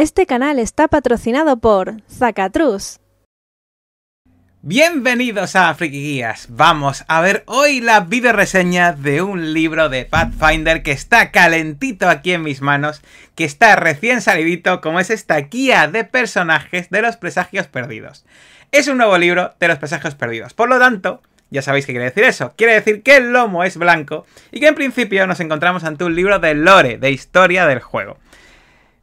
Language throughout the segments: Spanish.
Este canal está patrocinado por Zacatrus. Bienvenidos a Friki Guías. Vamos a ver hoy la video reseña de un libro de Pathfinder que está calentito aquí en mis manos, que está recién salidito, como es esta guía de personajes de los presagios perdidos. Es un nuevo libro de los presagios perdidos. Por lo tanto, ya sabéis qué quiere decir eso. Quiere decir que el lomo es blanco y que en principio nos encontramos ante un libro de lore, de historia del juego.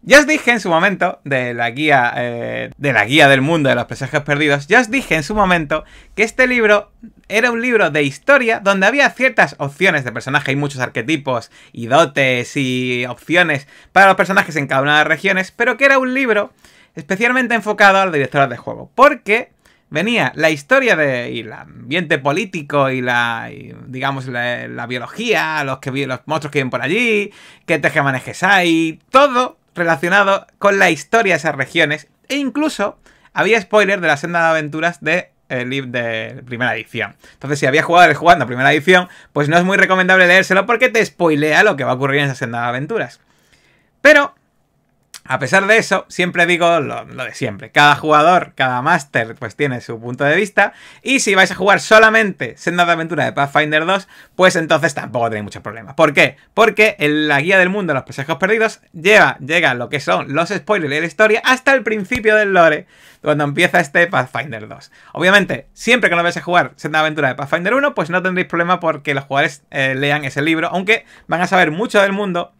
Ya os dije en su momento, de la guía, eh, de la guía del mundo de los personajes perdidos, ya os dije en su momento que este libro era un libro de historia donde había ciertas opciones de personaje y muchos arquetipos y dotes y opciones para los personajes en cada una de las regiones, pero que era un libro especialmente enfocado a los directores de juego, porque venía la historia de, y el ambiente político y la, digamos, la, biología, los, que, los monstruos que viven por allí, qué teje manejes hay, todo relacionado con la historia de esas regiones e incluso había spoiler de la senda de aventuras de el eh, de primera edición. Entonces, si había jugado el jugando primera edición, pues no es muy recomendable leérselo porque te spoilea lo que va a ocurrir en esa senda de aventuras. Pero a pesar de eso, siempre digo lo, de siempre. Cada jugador, cada máster, pues tiene su punto de vista. Y si vais a jugar solamente Senda de Aventura de Pathfinder 2, pues entonces tampoco tenéis muchos problemas. ¿Por qué? Porque en la guía del mundo de los Pesejos perdidos lleva, llega lo que son los spoilers de la historia hasta el principio del lore, cuando empieza este Pathfinder 2. Obviamente, siempre que no vais a jugar Senda de Aventura de Pathfinder 1, pues no tendréis problema porque los jugadores eh, lean ese libro, aunque van a saber mucho del mundo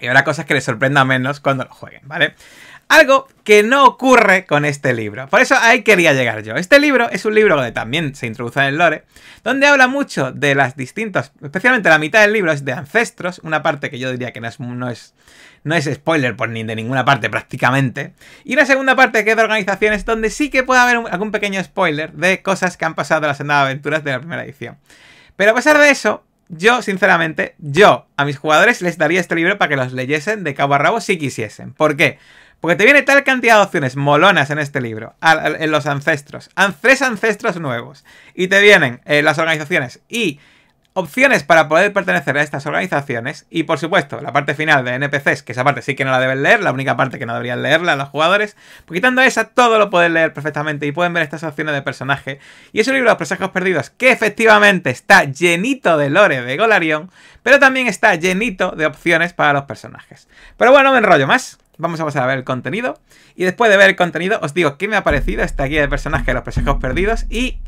y habrá cosas que les sorprenda menos cuando lo jueguen, ¿vale? Algo que no ocurre con este libro. Por eso ahí quería llegar yo. Este libro es un libro donde también se introduce en el lore, donde habla mucho de las distintas, especialmente la mitad del libro es de ancestros, una parte que yo diría que no es, no es, spoiler por ni de ninguna parte prácticamente, y la segunda parte que es de organizaciones donde sí que puede haber algún pequeño spoiler de cosas que han pasado en las aventuras de la primera edición. Pero a pesar de eso, yo, sinceramente, yo a mis jugadores les daría este libro para que los leyesen de cabo a rabo si quisiesen. ¿Por qué? Porque te viene tal cantidad de opciones molonas en este libro, en los ancestros, tres ancestros nuevos, y te vienen eh, las organizaciones y opciones para poder pertenecer a estas organizaciones y por supuesto la parte final de NPCs, que esa parte sí que no la deben leer, la única parte que no deberían leerla los jugadores, pues quitando esa todo lo pueden leer perfectamente y pueden ver estas opciones de personaje. Y es un libro de los presagios perdidos que efectivamente está llenito de lore de Golarion, pero también está llenito de opciones para los personajes. Pero bueno, no me enrollo más vamos a pasar a ver el contenido. Y después de ver el contenido, os digo qué me ha parecido esta guía de personajes de los presejos perdidos. Y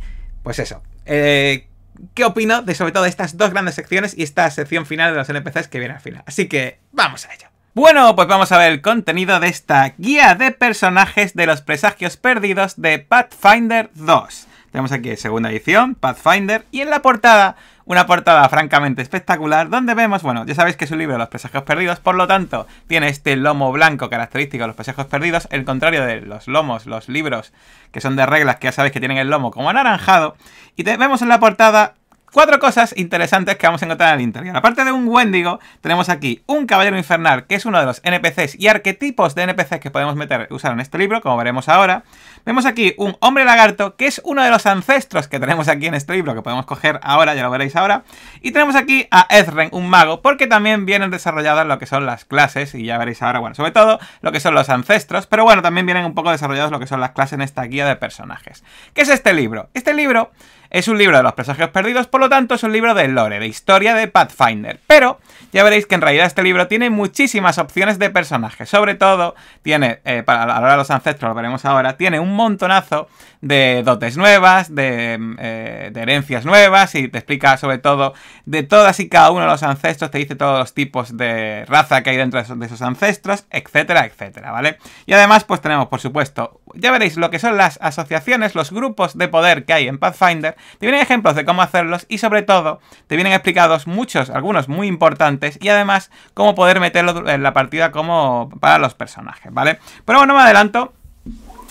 pues eso. Eh, qué opino de sobre todo estas dos grandes secciones y esta sección final de los NPCs que viene al final. Así que vamos a ello. Bueno, pues vamos a ver el contenido de esta guía de personajes de los presagios perdidos de Pathfinder 2. Tenemos aquí segunda edición, Pathfinder, y en la portada, una portada francamente espectacular, donde vemos, bueno, ya sabéis que es un libro de los Pesejos perdidos, por lo tanto, tiene este lomo blanco característico de los Pesejos perdidos, el contrario de los lomos, los libros que son de reglas que ya sabéis que tienen el lomo como anaranjado, y vemos en la portada Cuatro cosas interesantes que vamos a encontrar en el interior. Aparte de un Wendigo, tenemos aquí un Caballero Infernal, que es uno de los NPCs y arquetipos de NPCs que podemos meter usar en este libro, como veremos ahora. Vemos aquí un Hombre Lagarto, que es uno de los ancestros que tenemos aquí en este libro, que podemos coger ahora, ya lo veréis ahora. Y tenemos aquí a Ezren, un mago, porque también vienen desarrolladas lo que son las clases, y ya veréis ahora, bueno, sobre todo lo que son los ancestros, pero bueno, también vienen un poco desarrollados lo que son las clases en esta guía de personajes. ¿Qué es este libro? Este libro es un libro de los presagios perdidos, por lo tanto es un libro de lore, de historia de Pathfinder. Pero ya veréis que en realidad este libro tiene muchísimas opciones de personajes. Sobre todo tiene, eh, para hora de los ancestros, lo veremos ahora, tiene un montonazo de dotes nuevas, mm, eh, de, herencias nuevas y te explica sobre todo de todas y cada uno de los ancestros, te dice todos los tipos de raza que hay dentro de esos, de esos ancestros, etcétera, etcétera, ¿vale? Y además pues tenemos por supuesto ya veréis lo que son las asociaciones, los grupos de poder que hay en Pathfinder, te vienen ejemplos de cómo hacerlos y sobre todo te vienen explicados muchos, algunos muy importantes y además cómo poder meterlo en la partida como para los personajes, ¿vale? Pero bueno, me adelanto,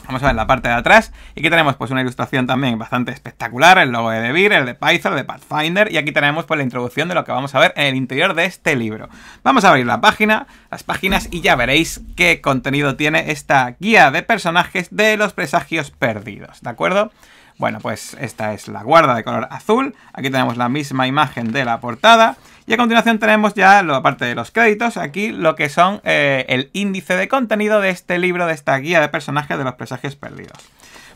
Vamos a ver la parte de atrás. Y aquí tenemos pues una ilustración también bastante espectacular. El logo de DeVir, el de Python, el de Pathfinder. Y aquí tenemos pues la introducción de lo que vamos a ver en el interior de este libro. Vamos a abrir la página, las páginas y ya veréis qué contenido tiene esta guía de personajes de los presagios perdidos. ¿De acuerdo? Bueno, pues esta es la guarda de color azul. Aquí tenemos la misma imagen de la portada. Y a continuación tenemos ya, la aparte de los créditos, aquí lo que son eh, el índice de contenido de este libro, de esta guía de personajes de los presagios perdidos.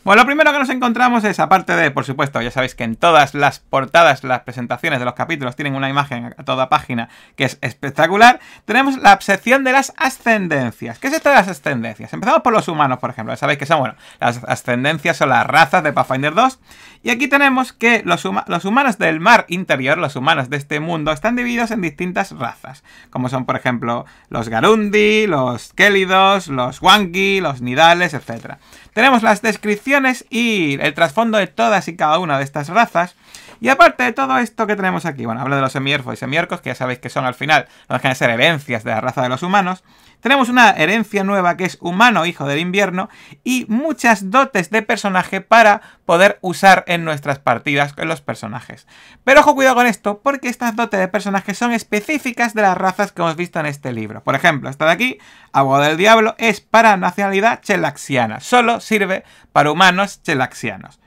Bueno, lo primero que nos encontramos es, aparte de, por supuesto, ya sabéis que en todas las portadas, las presentaciones de los capítulos tienen una imagen a toda página que es espectacular, tenemos la sección de las ascendencias. ¿Qué es esto de las ascendencias? Empezamos por los humanos, por ejemplo. Ya sabéis que son, bueno, las ascendencias son las razas de Pathfinder 2. Y aquí tenemos que los, humanos del mar interior, los humanos de este mundo, están divididos en distintas razas, como son, por ejemplo, los Garundi, los Kélidos, los Wanki, los Nidales, etc. Tenemos las descripciones y el trasfondo de todas y cada una de estas razas. Y aparte de todo esto que tenemos aquí, bueno, hablo de los semierfos y semiorcos, que ya sabéis que son al final, no dejan de ser herencias de la raza de los humanos. Tenemos una herencia nueva que es humano, hijo del invierno, y muchas dotes de personaje para poder usar en nuestras partidas con los personajes. Pero ojo cuidado con esto, porque estas dotes de personajes son específicas de las razas que hemos visto en este libro. Por ejemplo, esta de aquí, Abogado del Diablo, es para nacionalidad chelaxiana. Solo sirve para humanos chelaxianos.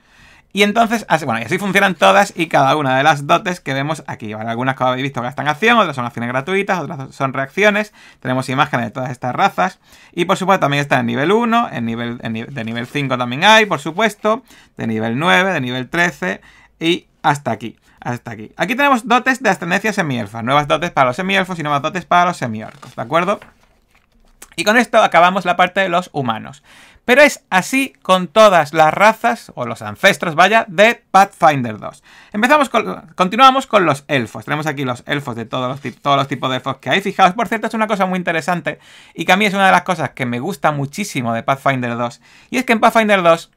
Y entonces, así, bueno, y así funcionan todas y cada una de las dotes que vemos aquí, Algunas que habéis visto gastan acción, otras son acciones gratuitas, otras son reacciones, tenemos imágenes de todas estas razas, y por supuesto también está en nivel 1, en nivel, de nivel 5 también hay, por supuesto, de nivel 9, de nivel 13, y hasta aquí, hasta aquí. Aquí tenemos dotes de ascendencia semielfa, nuevas dotes para los semielfos y nuevas dotes para los semiorcos, ¿de acuerdo? Y con esto acabamos la parte de los humanos. Pero es así con todas las razas, o los ancestros, vaya, de Pathfinder 2. Empezamos con, continuamos con los elfos. Tenemos aquí los elfos de todos los, todos los tipos de elfos que hay. Fijaos, por cierto, es una cosa muy interesante y que a mí es una de las cosas que me gusta muchísimo de Pathfinder 2. Y es que en Pathfinder 2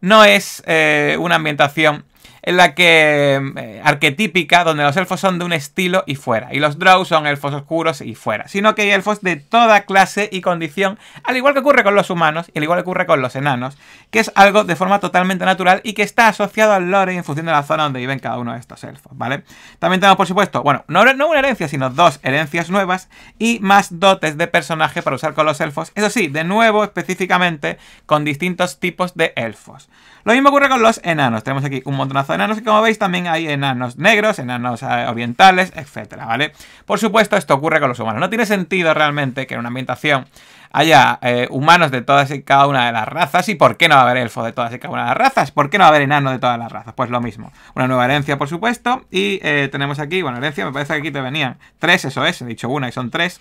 no es eh, una ambientación en la que eh, arquetípica, donde los elfos son de un estilo y fuera, y los drow son elfos oscuros y fuera, sino que hay elfos de toda clase y condición, al igual que ocurre con los humanos y al igual que ocurre con los enanos, que es algo de forma totalmente natural y que está asociado al lore en función de la zona donde viven cada uno de estos elfos, ¿vale? También tenemos, por supuesto, bueno, no, no una herencia, sino dos herencias nuevas y más dotes de personaje para usar con los elfos, eso sí, de nuevo específicamente con distintos tipos de elfos. Lo mismo ocurre con los enanos, tenemos aquí un montonazo de enanos y como veis también hay enanos negros, enanos eh, orientales, etcétera, ¿vale? Por supuesto esto ocurre con los humanos. No tiene sentido realmente que en una ambientación haya eh, humanos de todas y cada una de las razas. ¿Y por qué no va a haber elfos de todas y cada una de las razas? ¿Por qué no va a haber enanos de todas las razas? Pues lo mismo. Una nueva herencia, por supuesto. Y eh, tenemos aquí, bueno, herencia, me parece que aquí te venían tres, eso es, he dicho una y son tres.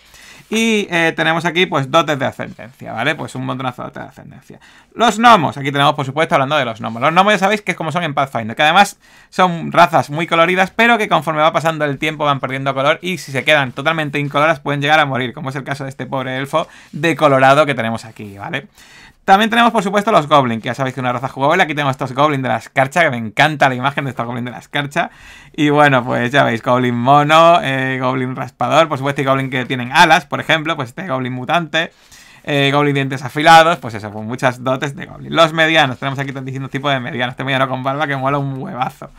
Y eh, tenemos aquí, pues, dotes de ascendencia, ¿vale? Pues un montonazo de dotes de ascendencia. Los gnomos, aquí tenemos, por supuesto, hablando de los gnomos. Los gnomos ya sabéis que es como son en Pathfinder, que además son razas muy coloridas, pero que conforme va pasando el tiempo van perdiendo color y si se quedan totalmente incoloras pueden llegar a morir, como es el caso de este pobre elfo de colorado que tenemos aquí, ¿vale? También tenemos, por supuesto, los Goblins, que ya sabéis que una raza jugable. Aquí tenemos estos Goblins de la escarcha, que me encanta la imagen de estos Goblins de la escarcha. Y bueno, pues ya veis, Goblin mono, eh, Goblin raspador, por supuesto, y Goblin que tienen alas, por ejemplo, pues este Goblin mutante. Eh, goblin dientes afilados, pues eso, pues muchas dotes de Goblin. Los medianos, tenemos aquí distintos tipos de medianos. Este mediano con barba que mola un huevazo.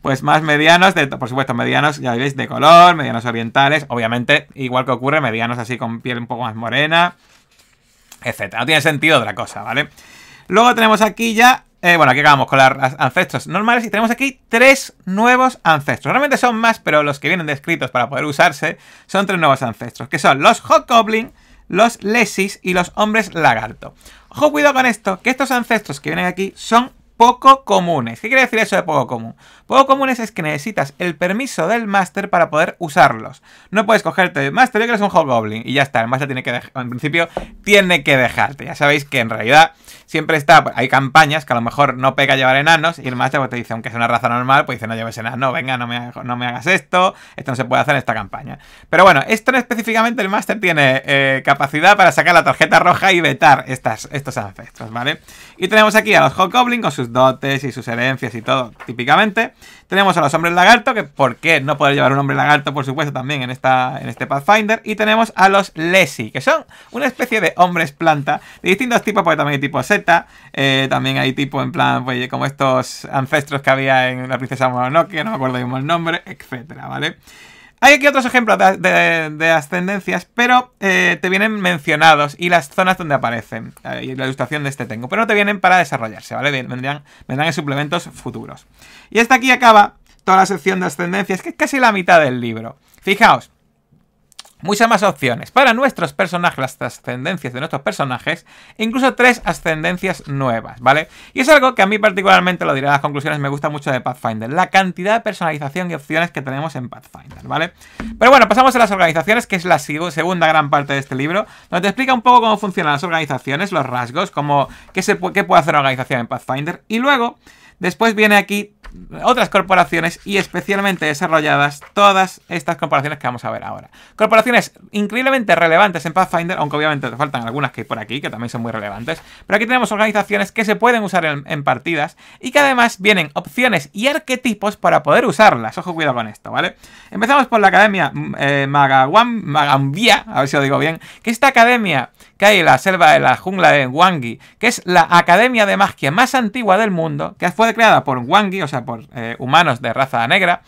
Pues más medianos, por supuesto, medianos, ya veis, de color, medianos orientales, obviamente, igual que ocurre, medianos así con piel un poco más morena etcétera. No tiene sentido otra cosa, ¿vale? Luego tenemos aquí ya... Eh, bueno, aquí acabamos con los ancestros normales y tenemos aquí tres nuevos ancestros. Realmente son más, pero los que vienen descritos para poder usarse son tres nuevos ancestros, que son los Hobgoblin, los Lesis y los Hombres Lagarto. Ojo, cuidado con esto, que estos ancestros que vienen aquí son poco comunes. ¿Qué quiere decir eso de poco común? Poco comunes es que necesitas el permiso del máster para poder usarlos. No puedes cogerte, máster, yo que es un Hobgoblin, y ya está, el máster tiene que dejar, en principio, tiene que dejarte. Ya sabéis que en realidad siempre está, pues, hay campañas que a lo mejor no pega llevar enanos, y el máster pues, te dice, aunque es una raza normal, pues dice, no lleves enanos, venga, no me, no me hagas esto, esto no se puede hacer en esta campaña. Pero bueno, esto específicamente el máster tiene eh, capacidad para sacar la tarjeta roja y vetar estas, estos ancestros, ¿vale? Y tenemos aquí a los Goblin con sus dotes y sus herencias y todo, típicamente. Tenemos a los hombres lagarto, que por qué no poder llevar un hombre lagarto, por supuesto, también en, esta, en este Pathfinder. Y tenemos a los Lesi, que son una especie de hombres planta de distintos tipos, porque también hay tipo Z, eh, también hay tipo en plan, pues como estos ancestros que había en la princesa Mononoke, no me acuerdo bien el nombre, etcétera, ¿vale? Hay aquí otros ejemplos de, ascendencias, pero eh, te vienen mencionados y las zonas donde aparecen. Eh, y la ilustración de este tengo. Pero no te vienen para desarrollarse, ¿vale? Bien, vendrán en suplementos futuros. Y hasta aquí acaba toda la sección de ascendencias, que es casi la mitad del libro. Fijaos, muchas más opciones para nuestros personajes, las ascendencias de nuestros personajes, incluso tres ascendencias nuevas, ¿vale? Y es algo que a mí particularmente, lo diré en las conclusiones, me gusta mucho de Pathfinder, la cantidad de personalización y opciones que tenemos en Pathfinder, ¿vale? Pero bueno, pasamos a las organizaciones, que es la segunda gran parte de este libro, donde te explica un poco cómo funcionan las organizaciones, los rasgos, cómo, qué, se, qué puede hacer una organización en Pathfinder, y luego... Después viene aquí otras corporaciones y especialmente desarrolladas todas estas corporaciones que vamos a ver ahora. Corporaciones increíblemente relevantes en Pathfinder, aunque obviamente te faltan algunas que hay por aquí, que también son muy relevantes, pero aquí tenemos organizaciones que se pueden usar en, partidas y que además vienen opciones y arquetipos para poder usarlas. Ojo, cuidado con esto, ¿vale? Empezamos por la Academia mm, eh, a ver si lo digo bien, que esta academia que hay la selva, de la jungla de Wangi, que es la academia de magia más antigua del mundo, que fue creada por Wangi, o sea, por eh, humanos de raza negra,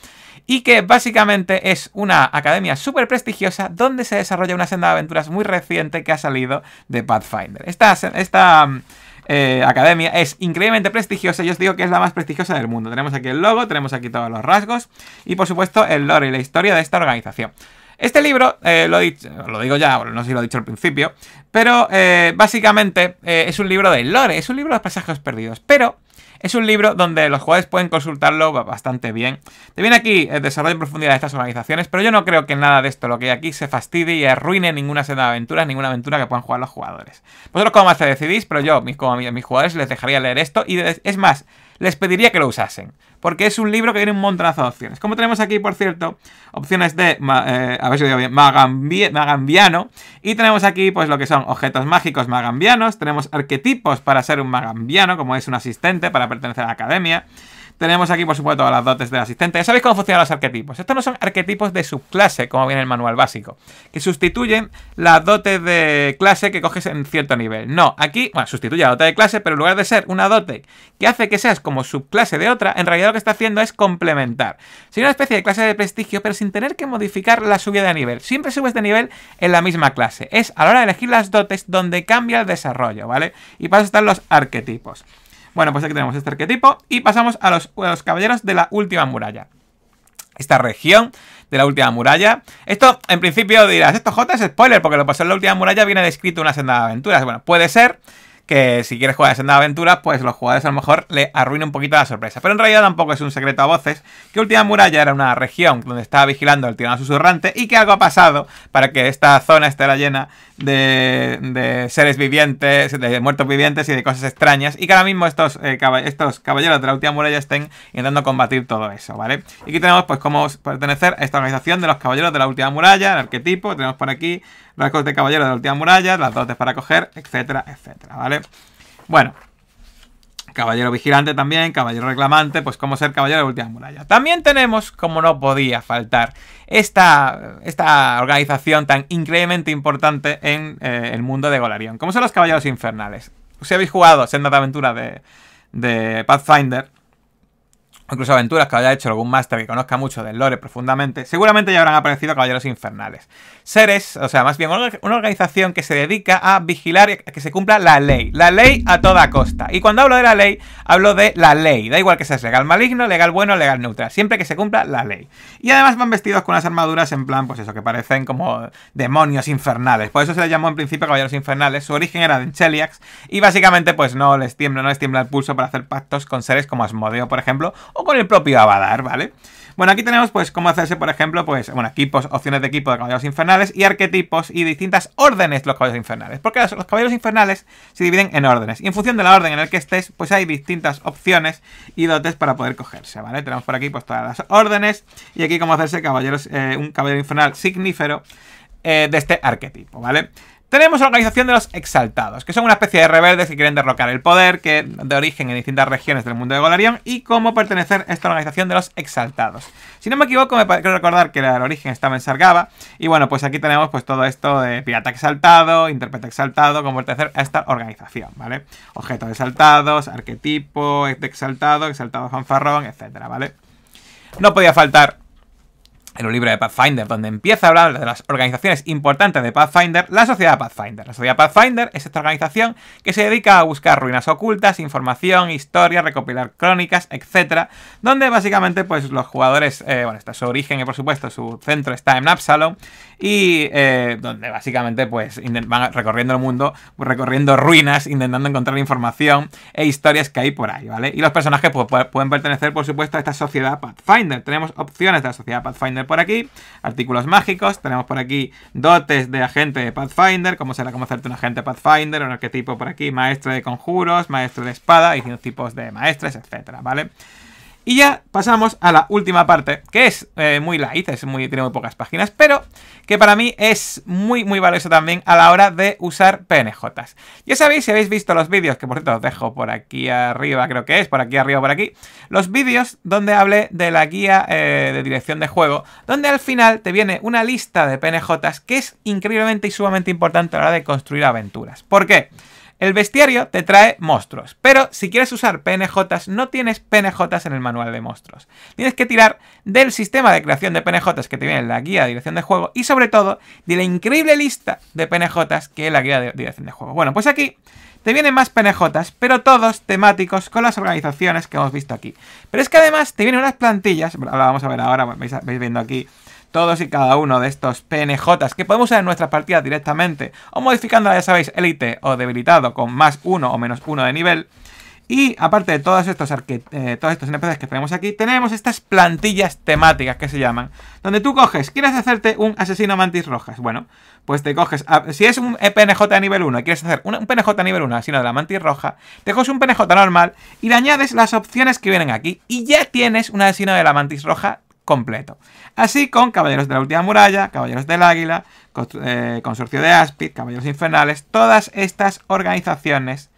y que básicamente es una academia súper prestigiosa donde se desarrolla una senda de aventuras muy reciente que ha salido de Pathfinder. Esta, esta mm, eh, academia es increíblemente prestigiosa, yo os digo que es la más prestigiosa del mundo. Tenemos aquí el logo, tenemos aquí todos los rasgos y por supuesto el lore y la historia de esta organización. Este libro, eh, lo, he dicho, lo digo ya, no sé si lo he dicho al principio, pero eh, básicamente eh, es un libro de lore, es un libro de pasajes perdidos, pero es un libro donde los jugadores pueden consultarlo bastante bien. Te viene aquí el desarrollo en profundidad de estas organizaciones, pero yo no creo que nada de esto, lo que hay aquí, se fastidie y arruine ninguna senda de aventuras, ninguna aventura que puedan jugar los jugadores. Vosotros como más te decidís, pero yo, como mis jugadores, les dejaría leer esto y es más les pediría que lo usasen. Porque es un libro que tiene un montonazo de opciones. Como tenemos aquí, por cierto, opciones de, eh, magambiano. Y tenemos aquí, pues, lo que son objetos mágicos magambianos. Tenemos arquetipos para ser un magambiano, como es un asistente, para pertenecer a la academia. Tenemos aquí, por supuesto, las dotes del asistente. Ya sabéis cómo funcionan los arquetipos. Estos no son arquetipos de subclase, como viene el manual básico, que sustituyen las dotes de clase que coges en cierto nivel. No, aquí, bueno, sustituye la dote de clase, pero en lugar de ser una dote que hace que seas como subclase de otra, en realidad lo que está haciendo es complementar. Sería una especie de clase de prestigio, pero sin tener que modificar la subida de nivel. Siempre subes de nivel en la misma clase. Es a la hora de elegir las dotes donde cambia el desarrollo, ¿vale? Y para eso están los arquetipos. Bueno, pues aquí tenemos este arquetipo y pasamos a los, caballeros de la última muralla esta región de la última muralla. Esto, en principio dirás, esto J es spoiler, porque lo pasó en la última muralla, viene descrito una senda de aventuras. Bueno, puede ser, que si quieres jugar a Senda de Aventuras, pues los jugadores a lo mejor le arruinan un poquito la sorpresa. Pero en realidad tampoco es un secreto a voces que Última Muralla era una región donde estaba vigilando el tirano susurrante y que algo ha pasado para que esta zona esté llena de, seres vivientes, de muertos vivientes y de cosas extrañas. Y que ahora mismo eh, estos, caballeros de la Última Muralla estén intentando combatir todo eso, ¿vale? Y aquí tenemos pues cómo pertenecer a esta organización de los caballeros de la Última Muralla, el arquetipo, tenemos por aquí rasgos de caballeros de la Última Muralla, las dotes para coger, etcétera, etcétera, ¿vale? bueno, caballero vigilante también, caballero reclamante, pues como ser caballero de última muralla. También tenemos, como no podía faltar, esta, esta organización tan increíblemente importante en eh, el mundo de Golarion, como son los caballeros infernales. Si habéis jugado Senda de Aventura de, de Pathfinder, incluso aventuras que haya hecho algún máster que conozca mucho del lore profundamente, seguramente ya habrán aparecido Caballeros Infernales. Seres, o sea, más bien una organización que se dedica a vigilar que se cumpla la ley, la ley a toda costa. Y cuando hablo de la ley, hablo de la ley, da igual que seas legal maligno, legal bueno, legal neutral, siempre que se cumpla la ley. Y además van vestidos con unas armaduras en plan, pues eso, que parecen como demonios infernales. Por eso se les llamó en principio Caballeros Infernales, su origen era de Cheliax, y básicamente pues no les tiembla, no les tiembla el pulso para hacer pactos con seres como Asmodeo, por ejemplo, con el propio Abadar, ¿vale? Bueno, aquí tenemos pues cómo hacerse, por ejemplo, pues, bueno, equipos, opciones de equipo de caballeros infernales y arquetipos y distintas órdenes de los caballeros infernales. Porque los, caballeros infernales se dividen en órdenes. Y en función de la orden en la que estés, pues hay distintas opciones y dotes para poder cogerse, ¿vale? Tenemos por aquí pues todas las órdenes y aquí cómo hacerse caballeros, eh, un caballero infernal signífero eh, de este arquetipo, ¿vale? Tenemos la organización de los exaltados, que son una especie de rebeldes que quieren derrocar el poder que de origen en distintas regiones del mundo de Golarion y cómo pertenecer a esta organización de los exaltados. Si no me equivoco, me quiero recordar que el origen estaba en Sargaba y bueno, pues aquí tenemos pues todo esto de pirata exaltado, intérprete exaltado, cómo pertenecer a esta organización, ¿vale? Objetos exaltados, arquetipo, exaltado, exaltado fanfarrón, etcétera, ¿vale? No podía faltar en un libro de Pathfinder, donde empieza a hablar de las organizaciones importantes de Pathfinder, la Sociedad Pathfinder. La Sociedad Pathfinder es esta organización que se dedica a buscar ruinas ocultas, información, historia, recopilar crónicas, etc. Donde básicamente pues los jugadores, eh, bueno, está su origen y por supuesto su centro está en Absalom, y eh, donde básicamente pues van recorriendo el mundo, recorriendo ruinas, intentando encontrar información e historias que hay por ahí, ¿vale? Y los personajes pues, pueden pertenecer por supuesto a esta Sociedad Pathfinder. Tenemos opciones de la Sociedad Pathfinder por aquí. Artículos mágicos, tenemos por aquí dotes de agente de Pathfinder, como será conocerte un agente Pathfinder, un arquetipo por aquí, maestro de conjuros, maestro de espada, y tipos de maestres, etcétera, ¿vale? vale y ya pasamos a la última parte, que es eh, muy light, es muy, tiene muy pocas páginas, pero que para mí es muy, muy valioso también a la hora de usar PNJs. Ya sabéis, si habéis visto los vídeos, que por cierto os dejo por aquí arriba, creo que es, por aquí arriba, por aquí, los vídeos donde hablé de la guía eh, de dirección de juego, donde al final te viene una lista de PNJs que es increíblemente y sumamente importante a la hora de construir aventuras. ¿Por qué? El bestiario te trae monstruos, pero si quieres usar PNJs no tienes PNJs en el manual de monstruos. Tienes que tirar del sistema de creación de PNJs que te viene en la guía de dirección de juego y sobre todo de la increíble lista de PNJs que es la guía de dirección de juego. Bueno, pues aquí te vienen más PNJs, pero todos temáticos con las organizaciones que hemos visto aquí. Pero es que además te vienen unas plantillas, la vamos a ver ahora, vais, viendo aquí todos y cada uno de estos PNJs que podemos usar en nuestras partidas directamente o modificando, ya sabéis, élite o debilitado con más uno o menos uno de nivel. Y aparte de todos estos, eh, todos estos NPCs que tenemos aquí, tenemos estas plantillas temáticas que se llaman. Donde tú coges, quieres hacerte un asesino mantis rojas. Bueno, pues te coges, si es un PNJ a nivel 1 y quieres hacer un, PNJ a nivel 1 asesino de la mantis roja, te coges un PNJ normal y le añades las opciones que vienen aquí. Y ya tienes un asesino de la mantis roja completo. Así con Caballeros de la Última Muralla, Caballeros del Águila, eh, Consorcio de Aspid, Caballeros Infernales, todas estas organizaciones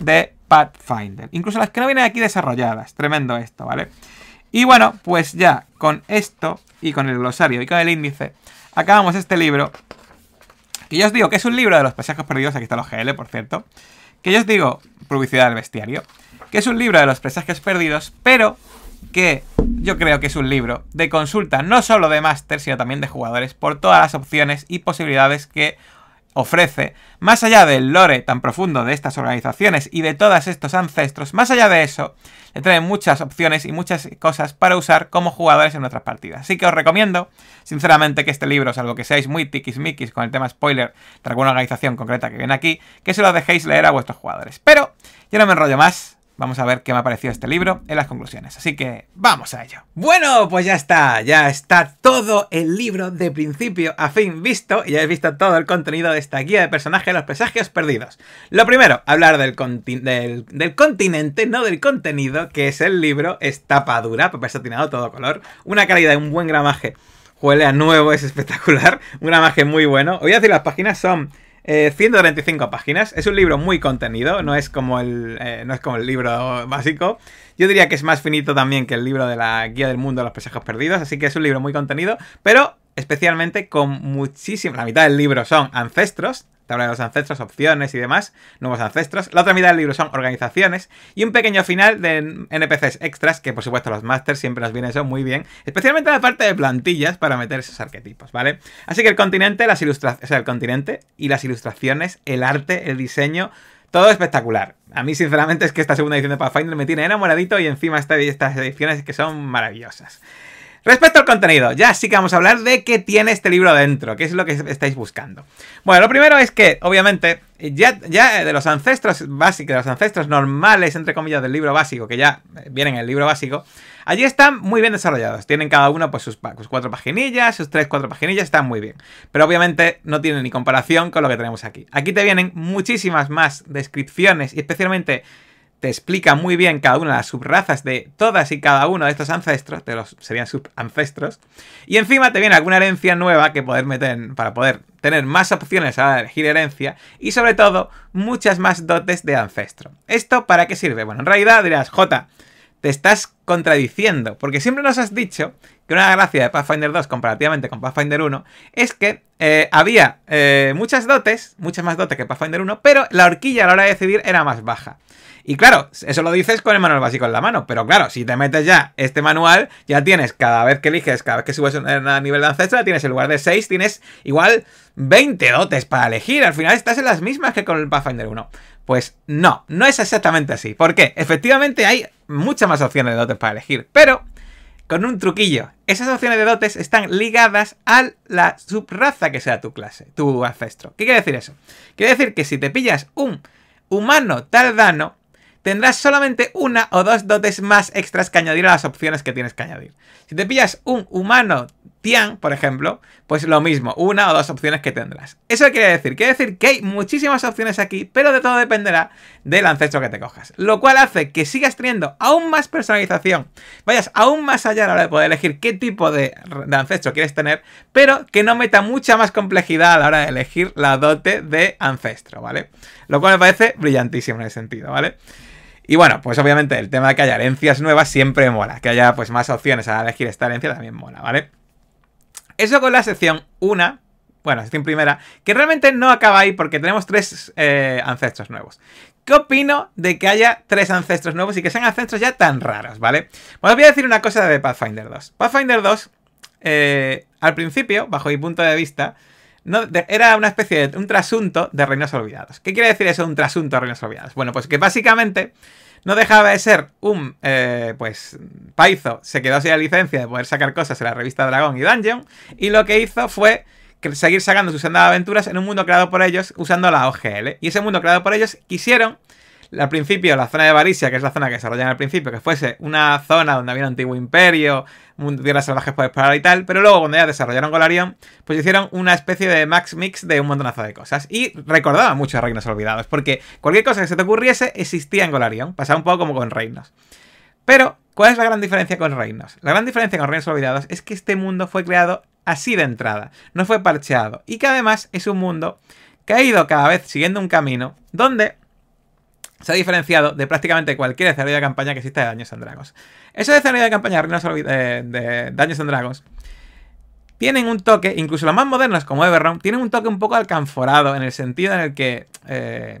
de Pathfinder. Incluso las que no vienen aquí desarrolladas. Tremendo esto, ¿vale? Y bueno, pues ya con esto y con el glosario y con el índice, acabamos este libro. Que yo os digo que es un libro de los paisajes perdidos, aquí está los GL, por cierto. Que yo os digo, publicidad del bestiario, que es un libro de los presajes perdidos, pero que yo creo que es un libro de consulta no solo de máster, sino también de jugadores, por todas las opciones y posibilidades que ofrece, más allá del lore tan profundo de estas organizaciones y de todos estos ancestros, más allá de eso, le trae muchas opciones y muchas cosas para usar como jugadores en otras partidas. Así que os recomiendo, sinceramente, que este libro, salvo que seáis muy tiquismiquis con el tema spoiler de alguna organización concreta que viene aquí, que se lo dejéis leer a vuestros jugadores. Pero yo no me enrollo más, Vamos a ver qué me ha parecido este libro en las conclusiones. Así que vamos a ello. Bueno, pues ya está. Ya está todo el libro de principio a fin visto. Y ya habéis visto todo el contenido de esta guía de personajes los presagios perdidos. Lo primero, hablar del, continente, no del contenido, que es el libro. Es tapa dura, papel satinado, todo color. Una calidad y un buen gramaje. Huele a nuevo, es espectacular. Un gramaje muy bueno. Voy a decir, las páginas son eh, 135 páginas. Es un libro muy contenido, no es, como el, eh, no es como el libro básico. Yo diría que es más finito también que el libro de la Guía del Mundo de los Pesejos Perdidos, así que es un libro muy contenido, pero especialmente con muchísimo... La mitad del libro son ancestros, habla de los ancestros, opciones y demás, nuevos ancestros. La otra mitad del libro son organizaciones y un pequeño final de NPCs extras, que por supuesto los masters siempre nos vienen eso muy bien, especialmente la parte de plantillas para meter esos arquetipos, ¿vale? Así que el continente, las ilustraciones, el continente y las ilustraciones, el arte, el diseño, todo espectacular. A mí, sinceramente, es que esta segunda edición de Pathfinder me tiene enamoradito y encima estas ediciones que son maravillosas. Respecto al contenido, ya sí que vamos a hablar de qué tiene este libro dentro, qué es lo que estáis buscando. Bueno, lo primero es que, obviamente, ya, ya de los ancestros básicos, de los ancestros normales, entre comillas, del libro básico, que ya vienen en el libro básico, allí están muy bien desarrollados. Tienen cada uno pues sus, sus cuatro paginillas, sus tres, cuatro paginillas, están muy bien. Pero obviamente no tienen ni comparación con lo que tenemos aquí. Aquí te vienen muchísimas más descripciones y especialmente te explica muy bien cada una de las subrazas de todas y cada uno de estos ancestros, de los serían subancestros, y encima te viene alguna herencia nueva que poder meter para poder tener más opciones a elegir herencia y sobre todo muchas más dotes de ancestro. ¿Esto para qué sirve? Bueno, en realidad dirás, J, te estás contradiciendo, porque siempre nos has dicho que una gracia de Pathfinder 2 comparativamente con Pathfinder 1 es que eh, había eh, muchas dotes, muchas más dotes que Pathfinder 1, pero la horquilla a la hora de decidir era más baja. Y claro, eso lo dices con el manual básico en la mano, pero claro, si te metes ya este manual, ya tienes cada vez que eliges, cada vez que subes a nivel de ancestro tienes en lugar de 6, tienes igual 20 dotes para elegir. Al final estás en las mismas que con el Pathfinder 1. Pues no, no es exactamente así. Porque efectivamente hay muchas más opciones de dotes para elegir, pero con un truquillo. Esas opciones de dotes están ligadas a la subraza que sea tu clase, tu ancestro. ¿Qué quiere decir eso? Quiere decir que si te pillas un humano tardano, tendrás solamente una o dos dotes más extras que añadir a las opciones que tienes que añadir. Si te pillas un humano Tian, por ejemplo, pues lo mismo, una o dos opciones que tendrás. Eso quiere decir, quiere decir que hay muchísimas opciones aquí, pero de todo dependerá del ancestro que te cojas. Lo cual hace que sigas teniendo aún más personalización, vayas aún más allá a la hora de poder elegir qué tipo de, de ancestro quieres tener, pero que no meta mucha más complejidad a la hora de elegir la dote de ancestro, ¿vale? Lo cual me parece brillantísimo en ese sentido, ¿vale? Y bueno, pues obviamente el tema de que haya herencias nuevas siempre mola. Que haya pues más opciones a elegir esta herencia también mola, ¿vale? Eso con la sección 1, bueno, sección primera, que realmente no acaba ahí porque tenemos tres eh, ancestros nuevos. ¿Qué opino de que haya tres ancestros nuevos y que sean ancestros ya tan raros, ¿vale? Bueno, os voy a decir una cosa de Pathfinder 2. Pathfinder 2, eh, al principio, bajo mi punto de vista, era una especie de un trasunto de Reinos Olvidados. ¿Qué quiere decir eso un trasunto de Reinos Olvidados? Bueno, pues que básicamente no dejaba de ser un, eh, pues, Paizo se quedó sin la licencia de poder sacar cosas en la revista Dragón y Dungeon, y lo que hizo fue seguir sacando sus andadas aventuras en un mundo creado por ellos usando la OGL. Y ese mundo creado por ellos quisieron al principio la zona de Varicia, que es la zona que desarrollan al principio, que fuese una zona donde había un antiguo imperio, tierras salvajes por explorar y tal, pero luego cuando ya desarrollaron Golarion, pues hicieron una especie de max mix de un montonazo de cosas. Y recordaba mucho a Reinos Olvidados, porque cualquier cosa que se te ocurriese existía en Golarion, pasaba un poco como con Reinos. Pero, ¿cuál es la gran diferencia con Reinos? La gran diferencia con Reinos Olvidados es que este mundo fue creado así de entrada, no fue parcheado, y que además es un mundo que ha ido cada vez siguiendo un camino donde se ha diferenciado de prácticamente cualquier escenario de campaña que exista de Daños and Dragons. Esos escenarios de campaña eh, de, de Daños and Dragons tienen un toque, incluso los más modernos como Everron, tienen un toque un poco alcanforado en el sentido en el que, eh,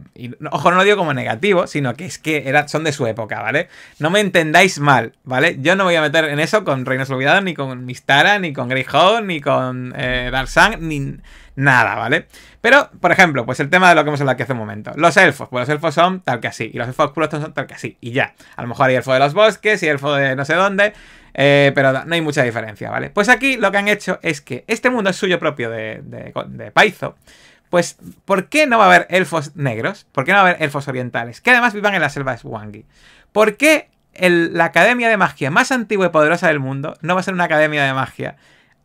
ojo, no lo digo como negativo, sino que es que son de su época, ¿vale? No me entendáis mal, ¿vale? Yo no voy a meter en eso con Reinos Olvidados, ni con Mistara, ni con Greyhound, ni con eh, Dark ni nada, ¿vale? Pero, por ejemplo, pues el tema de lo que hemos hablado aquí hace un momento. Los elfos, pues los elfos son tal que así, y los elfos puros son tal que así, y ya. A lo mejor hay elfo de los bosques y elfo de no sé dónde, eh, pero no hay mucha diferencia, ¿vale? Pues aquí lo que han hecho es que este mundo es suyo propio de, de, Paizo, pues, ¿por qué no va a haber elfos negros? ¿Por qué no va a haber elfos orientales? Que además vivan en la selva de Swangi. ¿Por qué la academia de magia más antigua y poderosa del mundo no va a ser una academia de magia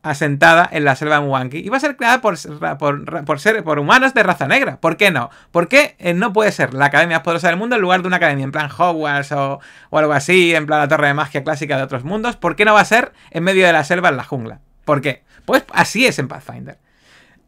asentada en la selva Wanky y va a ser creada por, por, por, ser, por humanos de raza negra. ¿Por qué no? ¿Por qué eh, no puede ser la academia más poderosa del mundo en lugar de una academia en plan Hogwarts o, o algo así, en plan la torre de magia clásica de otros mundos? ¿Por qué no va a ser en medio de la selva en la jungla? ¿Por qué? Pues así es en Pathfinder.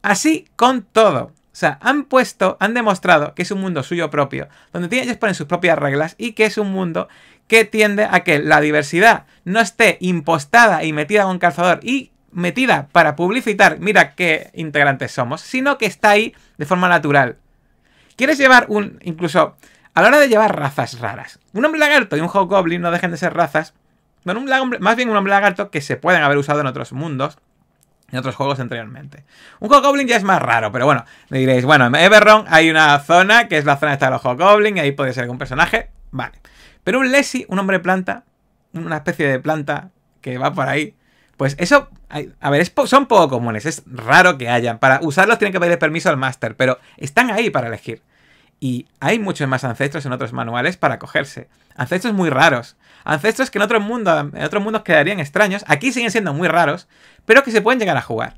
Así con todo. O sea, han puesto, han demostrado que es un mundo suyo propio, donde ellos ponen sus propias reglas y que es un mundo que tiende a que la diversidad no esté impostada y metida un calzador y metida para publicitar, mira qué integrantes somos, sino que está ahí de forma natural. Quieres llevar un, incluso, a la hora de llevar razas raras. Un hombre lagarto y un hobgoblin no dejen de ser razas. Bueno, un más bien un hombre lagarto que se pueden haber usado en otros mundos, en otros juegos anteriormente. Un Hobgoblin ya es más raro, pero bueno, me diréis, bueno, en Everron hay una zona que es la zona de de los Hobgoblin, y ahí puede ser algún personaje, vale. Pero un lesi un hombre planta, una especie de planta que va por ahí, pues eso a ver, son poco comunes, es raro que hayan. Para usarlos tienen que pedir permiso al máster, pero están ahí para elegir. Y hay muchos más ancestros en otros manuales para cogerse. Ancestros muy raros. Ancestros que en otros mundos, en otros quedarían extraños. Aquí siguen siendo muy raros, pero que se pueden llegar a jugar.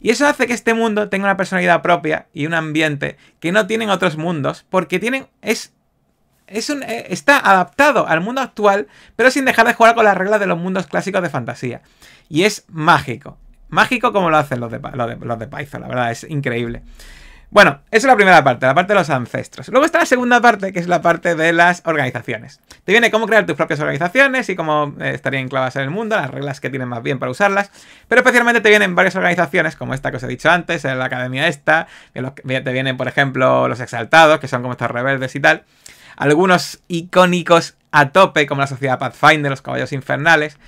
Y eso hace que este mundo tenga una personalidad propia y un ambiente que no tienen otros mundos, porque tienen. es eh, está adaptado al mundo actual, pero sin dejar de jugar con las reglas de los mundos clásicos de fantasía. Y es mágico. Mágico como lo hacen los de, los la verdad, es increíble. Bueno, esa es la primera parte, la parte de los ancestros. Luego está la segunda parte, que es la parte de las organizaciones. Te viene cómo crear tus propias organizaciones y cómo eh, estarían enclavadas en el mundo, las reglas que tienen más bien para usarlas. Pero especialmente te vienen varias organizaciones, como esta que os he dicho antes, en la academia esta. Te vienen, por ejemplo, los exaltados, que son como estos rebeldes y tal algunos icónicos a tope, como la Sociedad Pathfinder, los Caballos Infernales.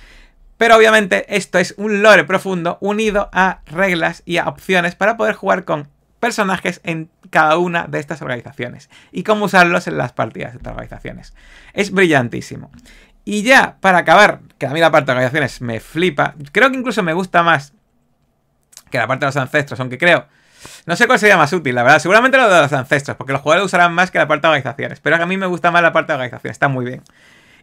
Pero obviamente esto es un lore profundo unido a reglas y a opciones para poder jugar con personajes en cada una de estas organizaciones y cómo usarlos en las partidas de estas organizaciones. Es brillantísimo. Y ya, para acabar, que a mí la parte de organizaciones me flipa, creo que incluso me gusta más que la parte de los ancestros, aunque creo no sé cuál sería más útil, la verdad. Seguramente lo de los ancestros, porque los jugadores usarán más que la parte de organizaciones. Pero a mí me gusta más la parte de organización, está muy bien.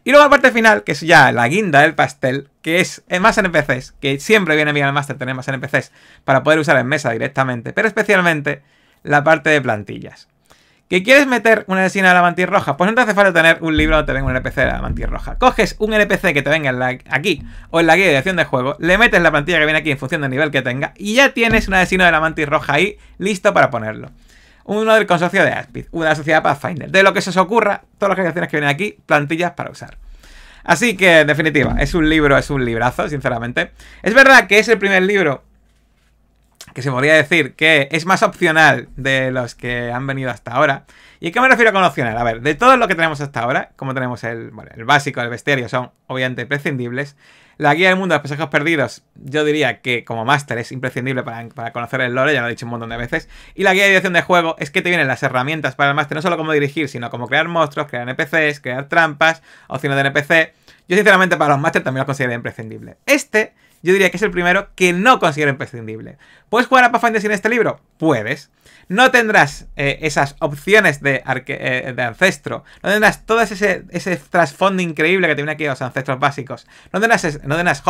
Y luego la parte final, que es ya la guinda del pastel, que es más NPCs, que siempre viene bien al Master tener más NPCs para poder usar en mesa directamente, pero especialmente la parte de plantillas. ¿Que quieres meter una escena de la mantis roja? Pues no te hace falta tener un libro donde te venga un NPC de la mantis roja. Coges un NPC que te venga en aquí o en la guía de acción de juego, le metes la plantilla que viene aquí en función del nivel que tenga y ya tienes una escena de la mantis roja ahí listo para ponerlo. Uno del consorcio de Aspid, una sociedad Pathfinder. De lo que se os ocurra, todas las creaciones que vienen aquí, plantillas para usar. Así que, en definitiva, es un libro, es un librazo, sinceramente. Es verdad que es el primer libro que se podría decir que es más opcional de los que han venido hasta ahora. ¿Y a qué me refiero con opcional? A ver, de todo lo que tenemos hasta ahora, como tenemos el, bueno, el básico, el bestiario, son obviamente imprescindibles La guía del mundo de los pasajeros perdidos, yo diría que como máster es imprescindible para, conocer el lore, ya lo he dicho un montón de veces. Y la guía de dirección de juego es que te vienen las herramientas para el máster, no solo como dirigir, sino como crear monstruos, crear NPCs, crear trampas, opciones de NPC. Yo sinceramente para los máster también lo considero imprescindible. Este yo diría que es el primero que no considero imprescindible. ¿Puedes jugar a Pathfinder sin este libro? Puedes. No tendrás eh, esas opciones eh, de, ancestro. No tendrás todo ese, trasfondo increíble que tienen aquí los ancestros básicos. No tendrás, no tendrás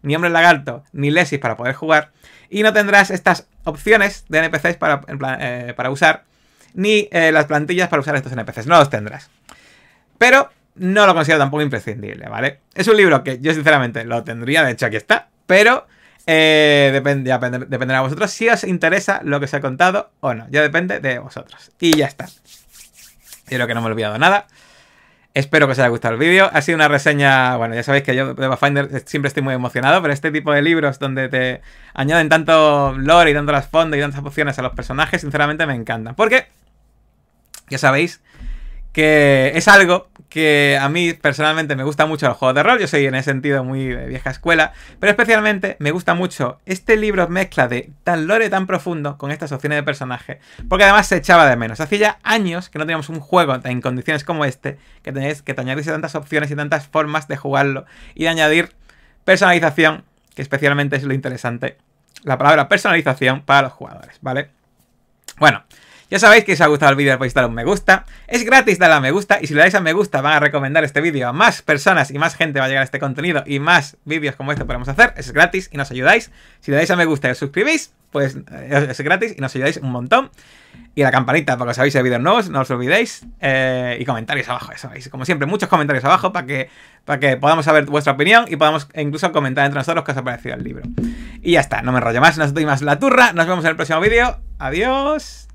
ni Hombre Lagarto, ni Lesis para poder jugar. Y no tendrás estas opciones de NPCs para, eh, para usar. Ni las plantillas para usar estos NPCs. No los tendrás. Pero no lo considero tampoco imprescindible, ¿vale? Es un libro que yo sinceramente lo tendría, de hecho aquí está, pero eh, depende dependerá de vosotros si os interesa lo que os he contado o no, ya depende de vosotros. Y ya está. creo que no me he olvidado nada. Espero que os haya gustado el vídeo. Ha sido una reseña, bueno, ya sabéis que yo de Pathfinder siempre estoy muy emocionado, pero este tipo de libros donde te añaden tanto lore y tanto trasfondo y tantas opciones a los personajes, sinceramente me encantan. Porque, ya sabéis, que es algo que a mí personalmente me gusta mucho los juegos de rol, yo soy en ese sentido muy eh, vieja escuela, pero especialmente me gusta mucho este libro mezcla de tan lore tan profundo con estas opciones de personaje, porque además se echaba de menos. Hacía ya años que no teníamos un juego en condiciones como este, que tenéis que te tantas opciones y tantas formas de jugarlo y de añadir personalización, que especialmente es lo interesante, la palabra personalización para los jugadores, ¿vale? Bueno, ya sabéis que si os ha gustado el vídeo podéis dar un me gusta. Es gratis darle a me gusta y si le dais a me gusta van a recomendar este vídeo a más personas y más gente va a llegar a este contenido y más vídeos como este podemos hacer. Es gratis y nos ayudáis. Si le dais a me gusta y os suscribís, pues eh, es gratis y nos ayudáis un montón. Y la campanita para que os de vídeos nuevos, no os olvidéis. Eh, y comentarios abajo, eso sabéis. Como siempre, muchos comentarios abajo para que, para que podamos saber vuestra opinión y podamos incluso comentar entre nosotros qué os ha parecido el libro. Y ya está, no me enrollo más, nos doy más la turra. Nos vemos en el próximo vídeo. Adiós.